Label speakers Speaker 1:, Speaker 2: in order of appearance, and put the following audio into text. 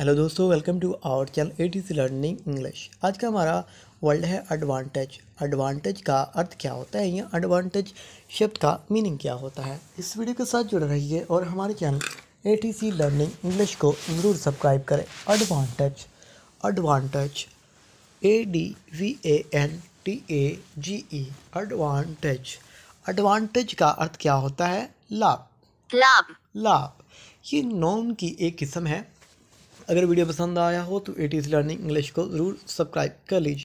Speaker 1: hello दोस्तों welcome to our channel A T C learning English आज का हमारा वर्ल्ड है एडवांटेज एडवांटेज का अर्थ क्या होता है या एडवांटेज शब्द का मीनिंग क्या होता है इस वीडियो के साथ जुड़े रहिए और हमारे channel A T C learning English को ज़रूर सब्सक्राइब करें advantage advantage A D V A N T A G E advantage advantage का अर्थ क्या होता है लाभ लाभ लाभ ये नॉन की एक किस्म है अगर वीडियो पसंद आया हो तो एटीज लर्निंग इंग्लिश को ज़रूर सब्सक्राइब कर लीजिए